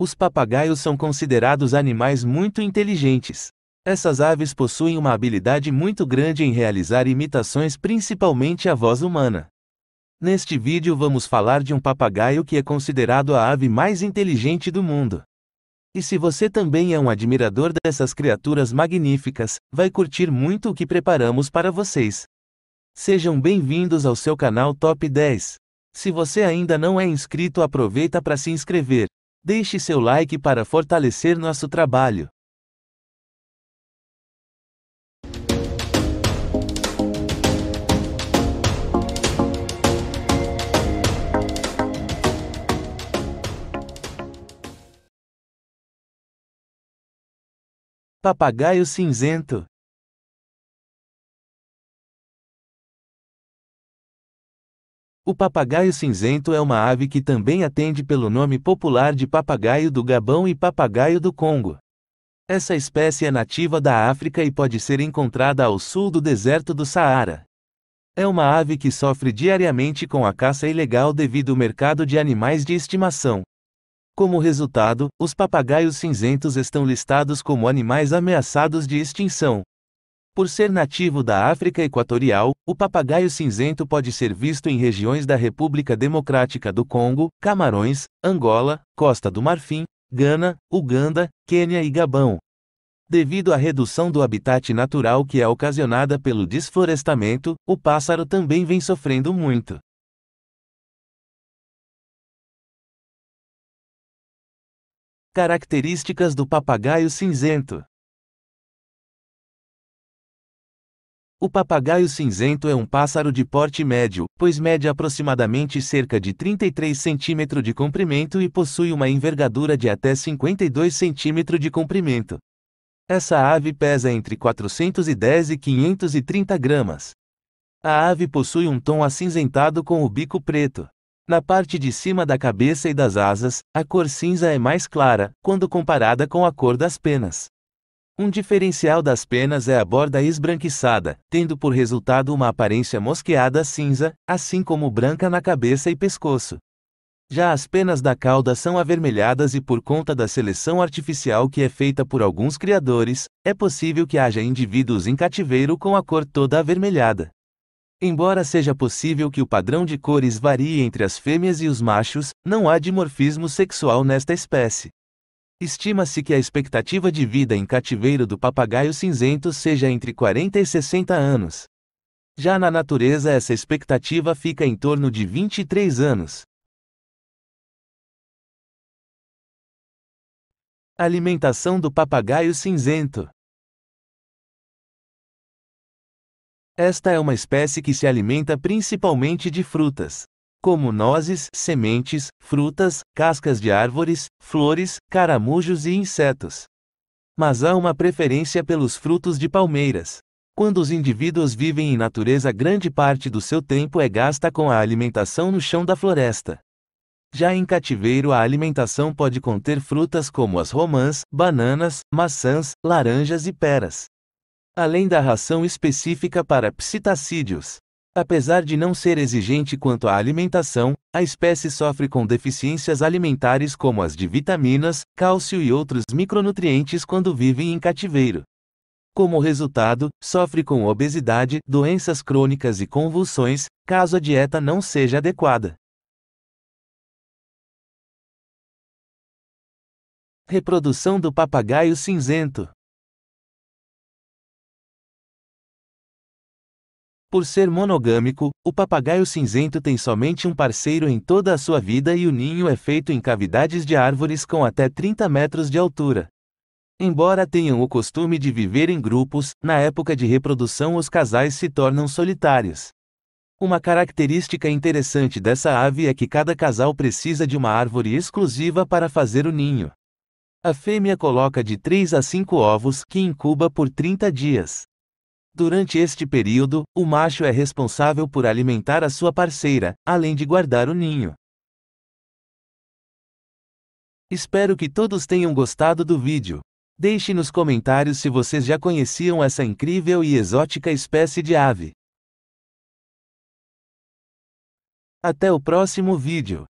Os papagaios são considerados animais muito inteligentes. Essas aves possuem uma habilidade muito grande em realizar imitações, principalmente a voz humana. Neste vídeo vamos falar de um papagaio que é considerado a ave mais inteligente do mundo. E se você também é um admirador dessas criaturas magníficas, vai curtir muito o que preparamos para vocês. Sejam bem-vindos ao seu canal Top 10. Se você ainda não é inscrito, aproveita para se inscrever. Deixe seu like para fortalecer nosso trabalho. Papagaio cinzento O papagaio cinzento é uma ave que também atende pelo nome popular de papagaio do Gabão e papagaio do Congo. Essa espécie é nativa da África e pode ser encontrada ao sul do deserto do Saara. É uma ave que sofre diariamente com a caça ilegal devido ao mercado de animais de estimação. Como resultado, os papagaios cinzentos estão listados como animais ameaçados de extinção, por ser nativo da África Equatorial, o papagaio cinzento pode ser visto em regiões da República Democrática do Congo, Camarões, Angola, Costa do Marfim, Gana, Uganda, Quênia e Gabão. Devido à redução do habitat natural que é ocasionada pelo desflorestamento, o pássaro também vem sofrendo muito. Características do papagaio cinzento O papagaio cinzento é um pássaro de porte médio, pois mede aproximadamente cerca de 33 cm de comprimento e possui uma envergadura de até 52 cm de comprimento. Essa ave pesa entre 410 e 530 gramas. A ave possui um tom acinzentado com o bico preto. Na parte de cima da cabeça e das asas, a cor cinza é mais clara, quando comparada com a cor das penas. Um diferencial das penas é a borda esbranquiçada, tendo por resultado uma aparência mosqueada cinza, assim como branca na cabeça e pescoço. Já as penas da cauda são avermelhadas e por conta da seleção artificial que é feita por alguns criadores, é possível que haja indivíduos em cativeiro com a cor toda avermelhada. Embora seja possível que o padrão de cores varie entre as fêmeas e os machos, não há dimorfismo sexual nesta espécie. Estima-se que a expectativa de vida em cativeiro do papagaio cinzento seja entre 40 e 60 anos. Já na natureza, essa expectativa fica em torno de 23 anos. Alimentação do papagaio cinzento. Esta é uma espécie que se alimenta principalmente de frutas como nozes, sementes, frutas, cascas de árvores, flores, caramujos e insetos. Mas há uma preferência pelos frutos de palmeiras. Quando os indivíduos vivem em natureza, grande parte do seu tempo é gasta com a alimentação no chão da floresta. Já em cativeiro, a alimentação pode conter frutas como as romãs, bananas, maçãs, laranjas e peras. Além da ração específica para psitacídeos. Apesar de não ser exigente quanto à alimentação, a espécie sofre com deficiências alimentares como as de vitaminas, cálcio e outros micronutrientes quando vivem em cativeiro. Como resultado, sofre com obesidade, doenças crônicas e convulsões, caso a dieta não seja adequada. Reprodução do papagaio cinzento Por ser monogâmico, o papagaio cinzento tem somente um parceiro em toda a sua vida e o ninho é feito em cavidades de árvores com até 30 metros de altura. Embora tenham o costume de viver em grupos, na época de reprodução os casais se tornam solitários. Uma característica interessante dessa ave é que cada casal precisa de uma árvore exclusiva para fazer o ninho. A fêmea coloca de 3 a 5 ovos que incuba por 30 dias. Durante este período, o macho é responsável por alimentar a sua parceira, além de guardar o ninho. Espero que todos tenham gostado do vídeo. Deixe nos comentários se vocês já conheciam essa incrível e exótica espécie de ave. Até o próximo vídeo.